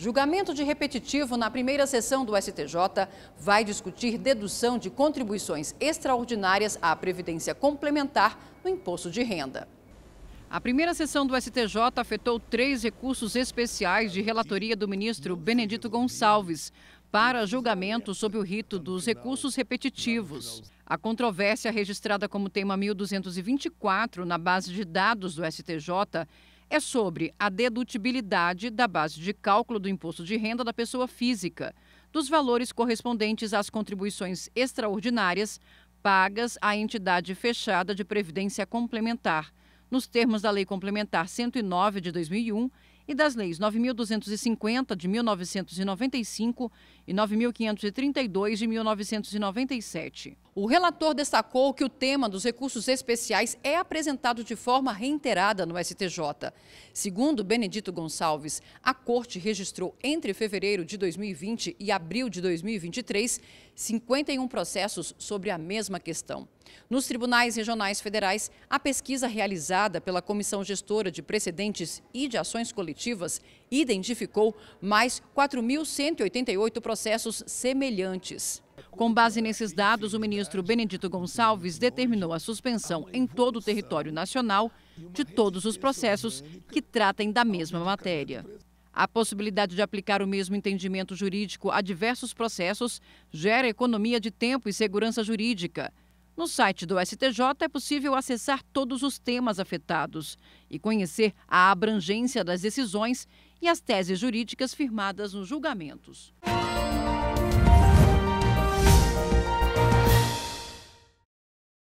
Julgamento de repetitivo na primeira sessão do STJ vai discutir dedução de contribuições extraordinárias à Previdência Complementar no imposto de renda. A primeira sessão do STJ afetou três recursos especiais de relatoria do ministro Benedito Gonçalves para julgamento sob o rito dos recursos repetitivos. A controvérsia registrada como tema 1224 na base de dados do STJ é sobre a dedutibilidade da base de cálculo do imposto de renda da pessoa física, dos valores correspondentes às contribuições extraordinárias pagas à entidade fechada de previdência complementar, nos termos da Lei Complementar 109 de 2001 e das leis 9.250 de 1995 e 9.532 de 1997. O relator destacou que o tema dos recursos especiais é apresentado de forma reiterada no STJ. Segundo Benedito Gonçalves, a Corte registrou entre fevereiro de 2020 e abril de 2023 51 processos sobre a mesma questão. Nos tribunais regionais federais, a pesquisa realizada pela Comissão Gestora de Precedentes e de Ações Coletivas identificou mais 4.188 processos semelhantes. Com base nesses dados, o ministro Benedito Gonçalves determinou a suspensão em todo o território nacional de todos os processos que tratem da mesma matéria. A possibilidade de aplicar o mesmo entendimento jurídico a diversos processos gera economia de tempo e segurança jurídica. No site do STJ é possível acessar todos os temas afetados e conhecer a abrangência das decisões e as teses jurídicas firmadas nos julgamentos.